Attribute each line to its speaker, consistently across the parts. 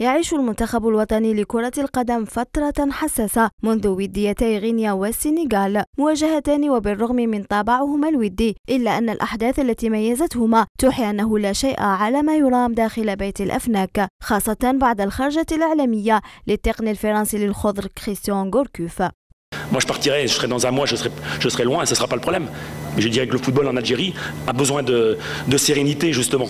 Speaker 1: يعيش المنتخب الوطني لكرة القدم فترة حساسة منذ وديتي غينيا والسنغال مواجهتان وبالرغم من طابعهما الودي إلا أن الأحداث التي ميزتهما توحي أنه لا شيء على ما يرام داخل بيت الأفناك خاصة بعد الخرجة الإعلامية للتقن الفرنسي للخضر كريستيان غوركوف
Speaker 2: Moi, je partirai, je serai dans un mois, je serai, je serai loin, ce ne sera pas le problème. Mais je dirais que le football en Algérie a besoin de, de sérénité, justement.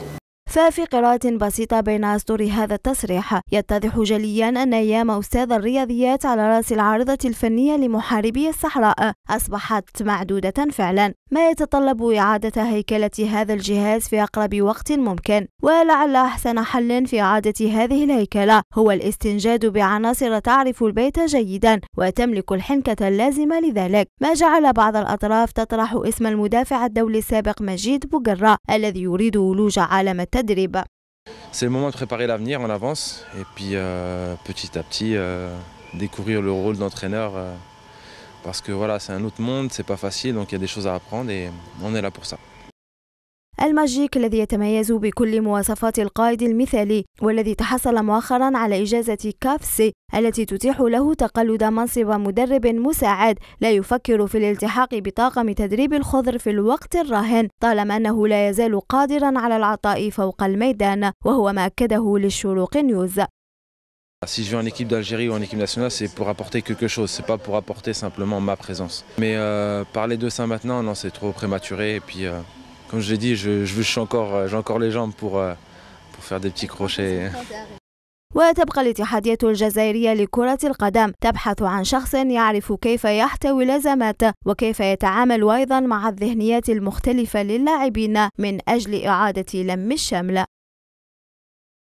Speaker 1: ففي قراءة بسيطة بين أسطر هذا التصريح يتضح جليا أن أيام أستاذ الرياضيات على رأس العارضة الفنية لمحاربي الصحراء أصبحت معدودة فعلا ما يتطلب إعادة هيكلة هذا الجهاز في أقرب وقت ممكن ولعل أحسن حل في إعادة هذه الهيكلة هو الاستنجاد بعناصر تعرف البيت جيدا وتملك الحنكة اللازمة لذلك ما جعل بعض الأطراف تطرح اسم المدافع الدولي السابق مجيد بوغرة الذي يريد ولوج عالم التدريب
Speaker 2: C'est le moment de préparer l'avenir en avance et puis euh, petit à petit euh, découvrir le rôle d'entraîneur euh, parce que voilà c'est un autre monde, c'est pas facile donc il y a des choses à apprendre et on est là pour ça.
Speaker 1: الماجيك الذي يتميز بكل مواصفات القائد المثالي والذي تحصل مؤخرا على إجازة كافسي التي تتيح له تقلد منصب مدرب مساعد لا يفكر في الالتحاق بطاقم تدريب الخضر في الوقت الراهن طالما أنه لا يزال قادرا على العطاء فوق الميدان وهو ما أكده للشروق نيوز
Speaker 2: Si je vais en équipe d'Algérie ou en équipe nationale, c'est pour apporter quelque chose, c'est pas pour apporter simplement ma présence. Mais euh, parler de ça maintenant, non, c'est trop prématuré. Et puis, euh, comme je l'ai dit, je, je, je suis encore, euh, j'ai encore les jambes pour, euh, pour faire des petits crochets.
Speaker 1: وتبقى الاتحادية الجزائرية لكرة القدم تبحث عن شخص يعرف كيف يحتوي الأزمات وكيف يتعامل أيضا مع الذهنيات المختلفة للاعبين من أجل إعادة لم الشمل